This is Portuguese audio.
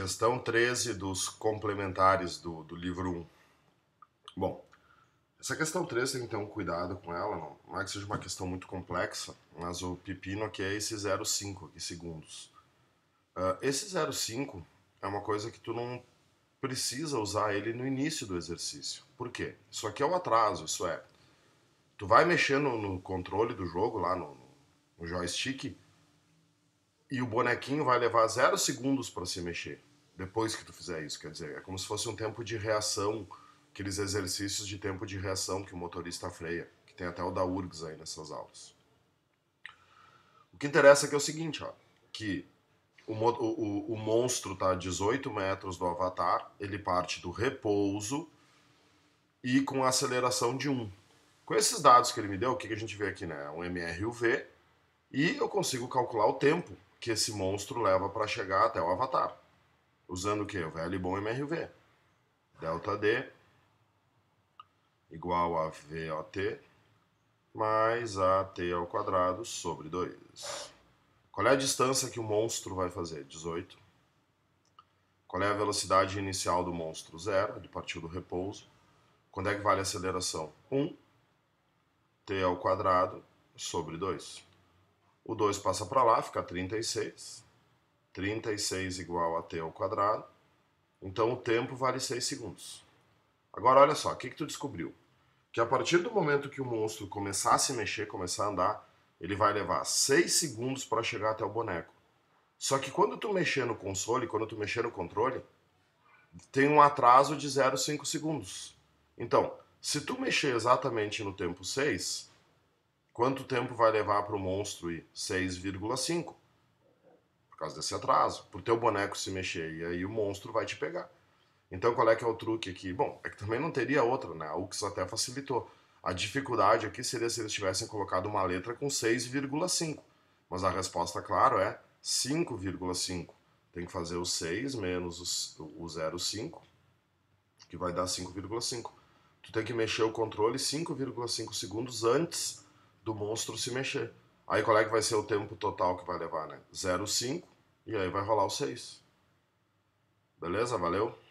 Questão 13 dos complementares do, do livro 1. Bom, essa questão 13 tem que ter um cuidado com ela, não, não é que seja uma questão muito complexa, mas o pepino aqui é esse 0,5 aqui, segundos. Uh, esse 0,5 é uma coisa que tu não precisa usar ele no início do exercício. Por quê? Isso aqui é o um atraso, isso é. Tu vai mexendo no controle do jogo lá no, no joystick e o bonequinho vai levar zero segundos para se mexer depois que tu fizer isso. Quer dizer, é como se fosse um tempo de reação, aqueles exercícios de tempo de reação que o motorista freia, que tem até o da URGS aí nessas aulas. O que interessa é que é o seguinte, ó, que o, o, o monstro está a 18 metros do avatar, ele parte do repouso e com a aceleração de 1. Com esses dados que ele me deu, o que, que a gente vê aqui, né? É um MRUV, e eu consigo calcular o tempo que esse monstro leva para chegar até o Avatar. Usando o que? O velho e bom MRV. Delta D igual a VOT mais AT ao quadrado sobre 2. Qual é a distância que o monstro vai fazer? 18. Qual é a velocidade inicial do monstro? Zero, ele partiu do repouso. Quando é que vale a aceleração? 1. Um, T ao quadrado sobre 2. O 2 passa para lá, fica 36. 36 igual a t ao quadrado. Então o tempo vale 6 segundos. Agora olha só, o que, que tu descobriu? Que a partir do momento que o monstro começar a se mexer, começar a andar, ele vai levar 6 segundos para chegar até o boneco. Só que quando tu mexer no console, quando tu mexer no controle, tem um atraso de 0,5 segundos. Então, se tu mexer exatamente no tempo 6, Quanto tempo vai levar para o monstro ir? 6,5. Por causa desse atraso. Por teu boneco se mexer. E aí o monstro vai te pegar. Então qual é que é o truque aqui? Bom, é que também não teria outra, né? A UX até facilitou. A dificuldade aqui seria se eles tivessem colocado uma letra com 6,5. Mas a resposta, claro, é 5,5. Tem que fazer o 6 menos o 0,5, que vai dar 5,5. Tu tem que mexer o controle 5,5 segundos antes do monstro se mexer. Aí qual é que vai ser o tempo total que vai levar, né? 0,5 e aí vai rolar o 6. Beleza? Valeu?